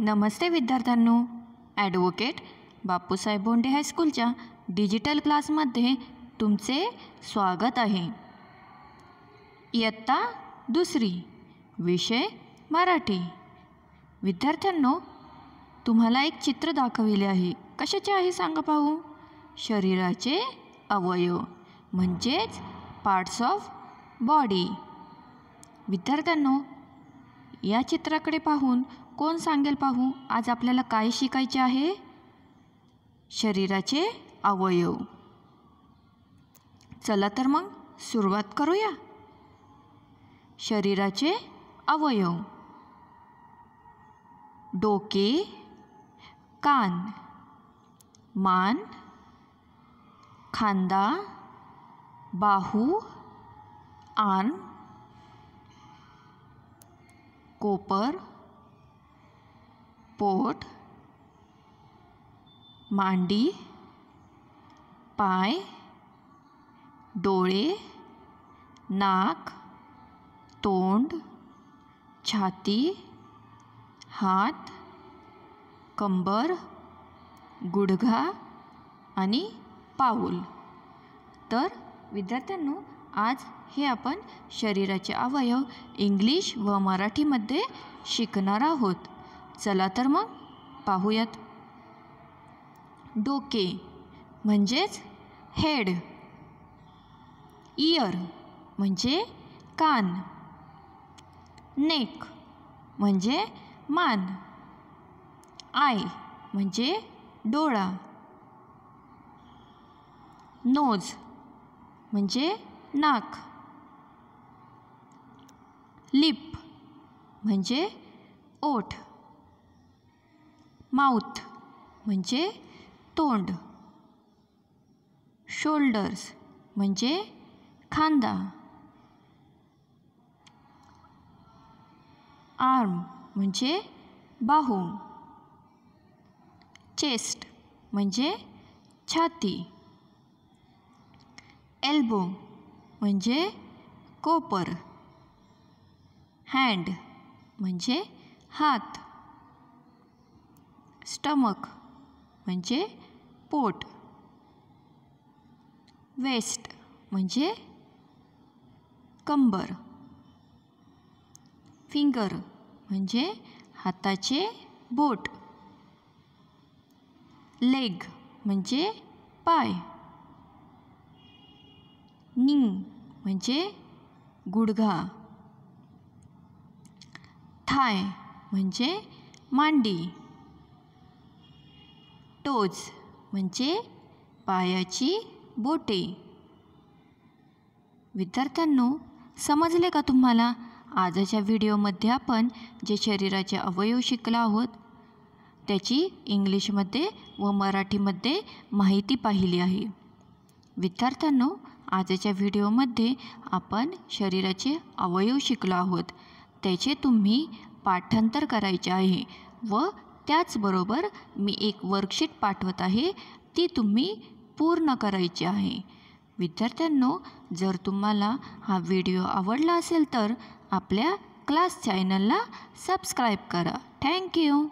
नमस्ते विद्यार्थ्यांनो ॲडव्होकेट बापूसाहेब बोंडे हायस्कूलच्या डिजिटल क्लासमध्ये तुमचे स्वागत आहे इयत्ता दुसरी विषय मराठी विद्यार्थ्यांनो तुम्हाला एक चित्र दाखविले आहे कशाचे आहे सांगा पाहू शरीराचे अवयव म्हणजेच पार्ट्स ऑफ बॉडी विद्यार्थ्यांनो या चित्राकडे पाहून कोण सांगेल पाहू आज आपल्याला काय शिकायचे आहे शरीराचे अवयव चला तर मग सुरुवात करूया शरीराचे अवयव डोके कान मान खांदा बाहू आन कोपर पोट मांडी पाय डोळे नाक तोंड छाती हात कंबर गुडघा आणि पाऊल तर विद्यार्थ्यांनो आज हे आपण शरीराचे अवयव इंग्लिश व मराठीमध्ये शिकणार आहोत चला तर मग पाहूयात डोके म्हणजेच हेड इयर म्हणजे कान नेक म्हणजे मान आय म्हणजे डोळा नोज म्हणजे नाक लिप म्हणजे ओठ माउथ म्हणजे तोंड शोल्डर्स म्हणजे खांदा आर्म म्हणजे बाहू चेस्ट म्हणजे छाती एल्बो म्हणजे कोपर हँड म्हणजे हात स्टमक म्हणजे पोट वेस्ट म्हणजे कंबर फिंगर म्हणजे हाताचे बोट लेग म्हणजे पाय नी म्हणजे गुडघा थाय म्हणजे मांडी टोज म्हणजे पायाची बोटे विद्यार्थ्यांनो समजले का तुम्हाला आजच्या व्हिडिओमध्ये आपण जे शरीराचे अवयव शिकला आहोत त्याची इंग्लिशमध्ये व मराठीमध्ये माहिती पाहिली आहे विद्यार्थ्यांनो आजच्या व्हिडिओमध्ये आपण शरीराचे अवयव शिकलो आहोत त्याचे तुम्ही पाठांतर करायचे आहे व त्याचबरोबर मी एक वर्कशीट पाठवत आहे ती तुम्ही पूर्ण करायची आहे विद्यार्थ्यांनो जर तुम्हाला हा व्हिडिओ आवडला असेल तर आपल्या क्लास चॅनलला सबस्क्राईब करा थँक्यू